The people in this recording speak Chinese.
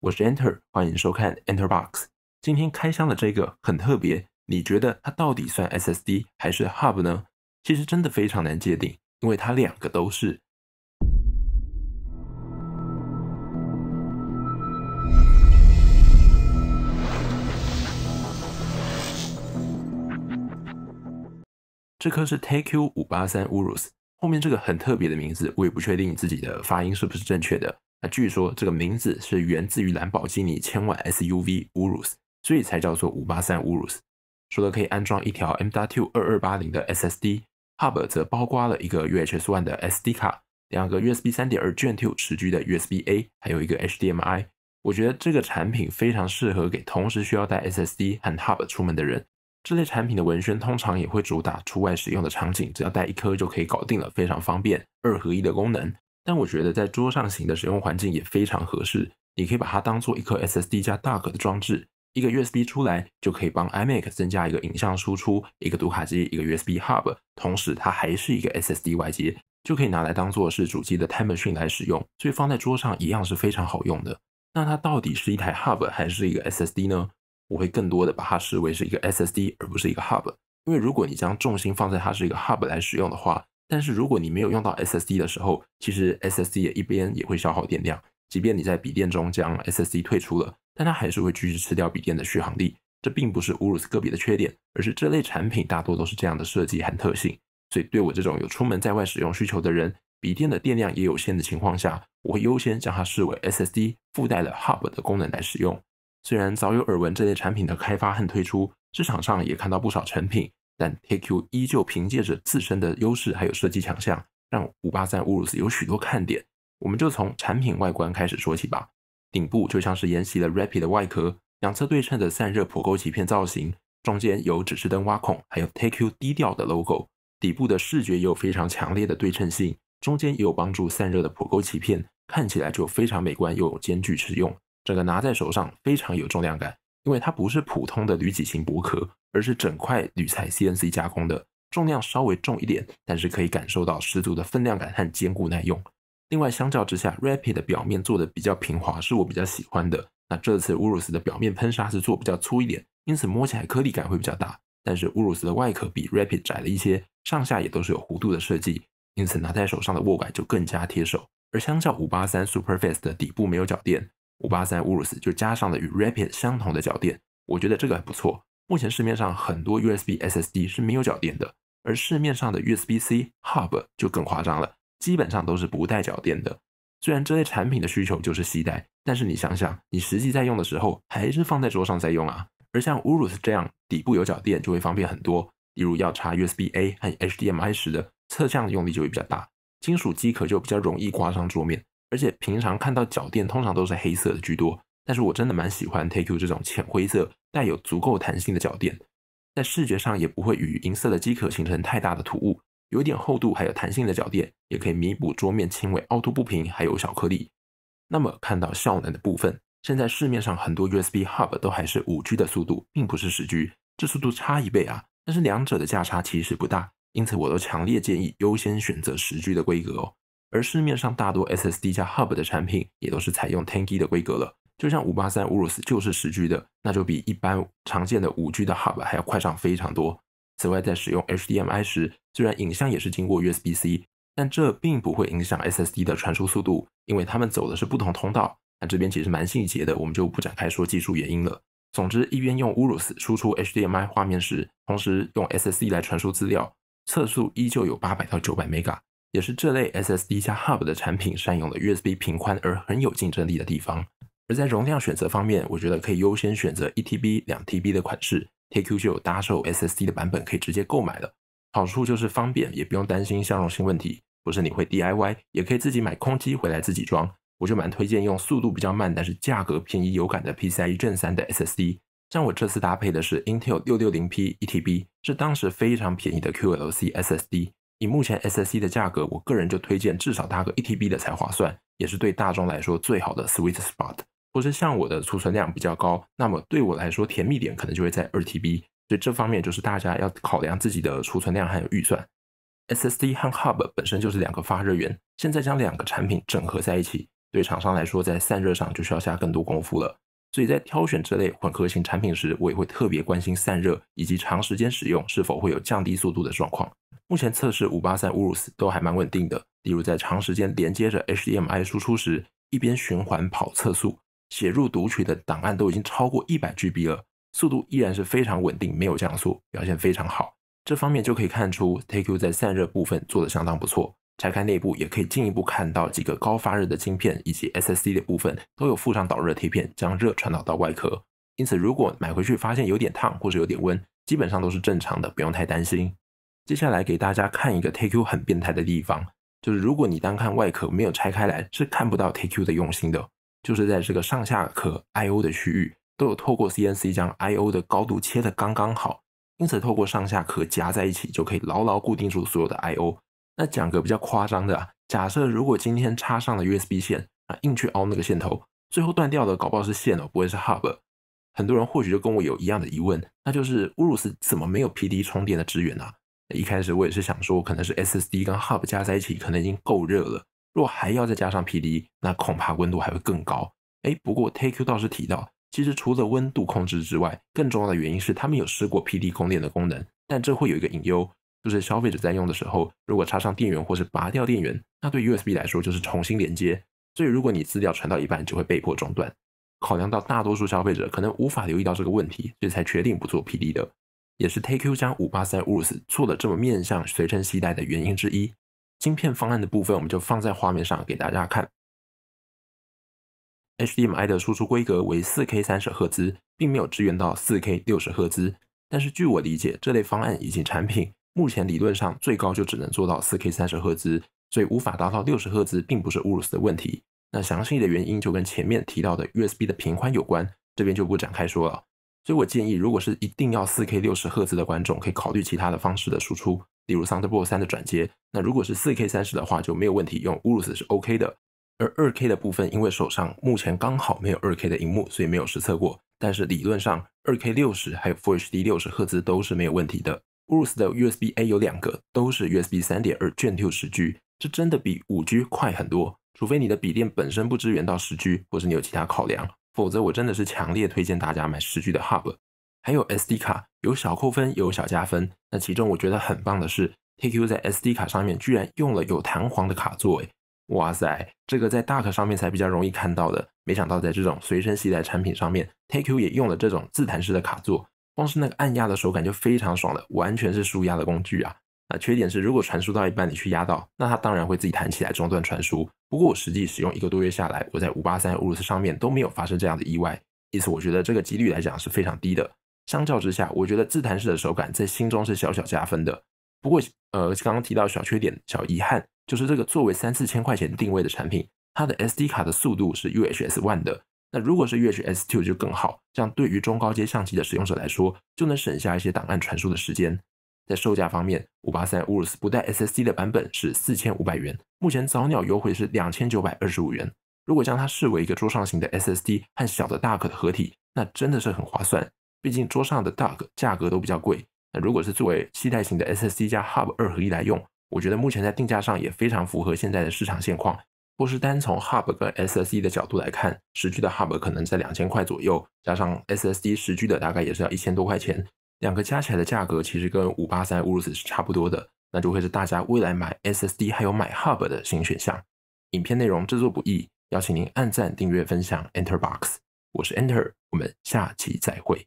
我是 Enter，欢迎收看 Enter Box。今天开箱的这个很特别，你觉得它到底算 SSD 还是 Hub 呢？其实真的非常难界定，因为它两个都是。这颗是 Take Q 五八三 Urus，后面这个很特别的名字，我也不确定自己的发音是不是正确的。那据说这个名字是源自于兰博基尼千万 SUV Urus，所以才叫做五八三 Urus。除了可以安装一条 M.2 二二八零的 SSD，Hub 则包括了一个 UHS One 的 SD 卡，两个 USB 三点二 Gen 2十 G 的 USB A，还有一个 HDMI。我觉得这个产品非常适合给同时需要带 SSD 和 Hub 出门的人。这类产品的文宣通常也会主打出外使用的场景，只要带一颗就可以搞定了，非常方便，二合一的功能。但我觉得在桌上型的使用环境也非常合适，你可以把它当做一颗 SSD 加大壳的装置，一个 USB 出来就可以帮 iMac 增加一个影像输出，一个读卡机，一个 USB Hub，同时它还是一个 SSD 外接，就可以拿来当做是主机的 Time Machine 来使用，所以放在桌上一样是非常好用的。那它到底是一台 Hub 还是一个 SSD 呢？我会更多的把它视为是一个 SSD，而不是一个 Hub，因为如果你将重心放在它是一个 Hub 来使用的话。但是如果你没有用到 SSD 的时候，其实 SSD 也一边也会消耗电量，即便你在笔电中将 SSD 退出了，但它还是会继续吃掉笔电的续航力。这并不是侮辱个别的缺点，而是这类产品大多都是这样的设计和特性。所以对我这种有出门在外使用需求的人，笔电的电量也有限的情况下，我会优先将它视为 SSD 附带的 Hub 的功能来使用。虽然早有耳闻这类产品的开发和推出，市场上也看到不少成品。但 Take Q 依旧凭借着自身的优势还有设计强项，让五八三乌鲁斯有许多看点。我们就从产品外观开始说起吧。顶部就像是沿袭了 Rapid 的外壳，两侧对称的散热坡沟鳍片造型，中间有指示灯挖孔，还有 Take Q 低调的 logo。底部的视觉也有非常强烈的对称性，中间也有帮助散热的普沟鳍片，看起来就非常美观又有兼具实用。整个拿在手上非常有重量感。因为它不是普通的铝脊型薄壳，而是整块铝材 CNC 加工的，重量稍微重一点，但是可以感受到十足的分量感和坚固耐用。另外，相较之下，Rapid 的表面做的比较平滑，是我比较喜欢的。那这次 u 乌 u s 的表面喷砂是做比较粗一点，因此摸起来颗粒感会比较大。但是 u 乌 u s 的外壳比 Rapid 窄了一些，上下也都是有弧度的设计，因此拿在手上的握感就更加贴手。而相较五八三 Superfast 的底部没有脚垫。五八三乌 u s 就加上了与 Rapid 相同的脚垫，我觉得这个还不错。目前市面上很多 USB SSD 是没有脚垫的，而市面上的 USB C Hub 就更夸张了，基本上都是不带脚垫的。虽然这类产品的需求就是携带，但是你想想，你实际在用的时候还是放在桌上在用啊。而像乌 u s 这样底部有脚垫，就会方便很多。例如要插 USB A 和 HDMI 时的侧向用力就会比较大，金属机壳就比较容易刮伤桌面。而且平常看到脚垫通常都是黑色的居多，但是我真的蛮喜欢 Take You 这种浅灰色带有足够弹性的脚垫，在视觉上也不会与银色的机壳形成太大的突兀，有一点厚度还有弹性的脚垫也可以弥补桌面轻微凹凸不平还有小颗粒。那么看到效能的部分，现在市面上很多 USB Hub 都还是五 G 的速度，并不是十 G，这速度差一倍啊，但是两者的价差其实不大，因此我都强烈建议优先选择十 G 的规格哦。而市面上大多 SSD 加 Hub 的产品，也都是采用 10G 的规格了。就像五八三 Urus 就是 10G 的，那就比一般常见的 5G 的 Hub 还要快上非常多。此外，在使用 HDMI 时，虽然影像也是经过 USB-C，但这并不会影响 SSD 的传输速度，因为他们走的是不同通道。那这边其实蛮细节的，我们就不展开说技术原因了。总之，一边用 Urus 输出 HDMI 画面时，同时用 SSD 来传输资料，测速依旧有800到900 m e g a 也是这类 SSD 加 Hub 的产品，善用了 USB 平宽而很有竞争力的地方。而在容量选择方面，我觉得可以优先选择 1TB、2TB 的款式。TQ 就有搭售 SSD 的版本可以直接购买的，好处就是方便，也不用担心相容性问题。不是你会 DIY，也可以自己买空机回来自己装。我就蛮推荐用速度比较慢，但是价格便宜、有感的 PCIe 三的 SSD。像我这次搭配的是 Intel 660P 1TB，是当时非常便宜的 QLC SSD。以目前 SSD 的价格，我个人就推荐至少搭个 1TB 的才划算，也是对大众来说最好的 sweet spot。或者像我的储存量比较高，那么对我来说甜蜜点可能就会在 2TB。所以这方面就是大家要考量自己的储存量还有预算。SSD 和 Hub 本身就是两个发热源，现在将两个产品整合在一起，对厂商来说在散热上就需要下更多功夫了。所以在挑选这类混合型产品时，我也会特别关心散热以及长时间使用是否会有降低速度的状况。目前测试五八三、五 us 都还蛮稳定的。例如在长时间连接着 HDMI 输出时，一边循环跑测速、写入读取的档案都已经超过一百 GB 了，速度依然是非常稳定，没有降速，表现非常好。这方面就可以看出，Takeu 在散热部分做得相当不错。拆开内部也可以进一步看到几个高发热的晶片以及 SSD 的部分都有附上导热贴片，将热传导到外壳。因此，如果买回去发现有点烫或者有点温，基本上都是正常的，不用太担心。接下来给大家看一个 Take U 很变态的地方，就是如果你单看外壳没有拆开来是看不到 Take U 的用心的，就是在这个上下壳 I/O 的区域都有透过 CNC 将 I/O 的高度切的刚刚好，因此透过上下壳夹在一起就可以牢牢固定住所有的 I/O。那讲个比较夸张的，啊，假设如果今天插上了 USB 线，啊硬去凹那个线头，最后断掉的搞不好是线哦，不会是 hub。很多人或许就跟我有一样的疑问，那就是乌鲁斯怎么没有 PD 充电的支援呢？一开始我也是想说，可能是 SSD 跟 hub 加在一起可能已经够热了，若还要再加上 PD，那恐怕温度还会更高。哎，不过 Takeu 倒是提到，其实除了温度控制之外，更重要的原因是他们有试过 PD 供电的功能，但这会有一个隐忧。就是消费者在用的时候，如果插上电源或是拔掉电源，那对 USB 来说就是重新连接。所以如果你资料传到一半，就会被迫中断。考量到大多数消费者可能无法留意到这个问题，所以才决定不做 PD 的。也是 Takeu 加 583Wus 做的这么面向随身携带的原因之一。晶片方案的部分，我们就放在画面上给大家看。HD m i 的输出规格为 4K30 赫兹，并没有支援到 4K60 赫兹。但是据我理解，这类方案以及产品。目前理论上最高就只能做到四 K 三十赫兹，所以无法达到六十赫兹，并不是乌鲁 s 的问题。那详细的原因就跟前面提到的 USB 的频宽有关，这边就不展开说了。所以我建议，如果是一定要四 K 六十赫兹的观众，可以考虑其他的方式的输出，例如 Thunderbolt 三的转接。那如果是四 K 三十的话，就没有问题，用乌鲁 s 是 OK 的。而二 K 的部分，因为手上目前刚好没有二 K 的荧幕，所以没有实测过。但是理论上，二 K 六十还有 Full HD 六十赫兹都是没有问题的。b Bruce 的 USB A 有两个，都是 USB 3.2二卷 q 十 G，这真的比五 G 快很多。除非你的笔电本身不支援到十 G，或者你有其他考量，否则我真的是强烈推荐大家买十 G 的 Hub。还有 SD 卡，有小扣分，有小加分。那其中我觉得很棒的是，TQ 在 SD 卡上面居然用了有弹簧的卡座，诶，哇塞，这个在大卡上面才比较容易看到的，没想到在这种随身携带产品上面，TQ 也用了这种自弹式的卡座。光是那个按压的手感就非常爽了，完全是舒压的工具啊！那缺点是如果传输到一半你去压到，那它当然会自己弹起来中断传输。不过我实际使用一个多月下来，我在五八三、俄罗斯上面都没有发生这样的意外，因此我觉得这个几率来讲是非常低的。相较之下，我觉得自弹式的手感在心中是小小加分的。不过，呃，刚刚提到小缺点、小遗憾，就是这个作为三四千块钱定位的产品，它的 SD 卡的速度是 UHS One 的。那如果是乐趣 s two 就更好，这样对于中高阶相机的使用者来说，就能省下一些档案传输的时间。在售价方面，五八三乌尔斯不带 SSD 的版本是四千五百元，目前早鸟优惠是两千九百二十五元。如果将它视为一个桌上型的 SSD 和小的 Dark 的合体，那真的是很划算。毕竟桌上的 d c k 价格都比较贵。那如果是作为期待型的 SSD 加 Hub 二合一来用，我觉得目前在定价上也非常符合现在的市场现况。不是单从 Hub 跟 SSD 的角度来看，10G 的 Hub 可能在两千块左右，加上 SSD 10G 的大概也是要一千多块钱，两个加起来的价格其实跟五八三乌鲁 s 是差不多的，那就会是大家未来买 SSD 还有买 Hub 的新选项。影片内容制作不易，邀请您按赞、订阅、分享。Enterbox，我是 Enter，我们下期再会。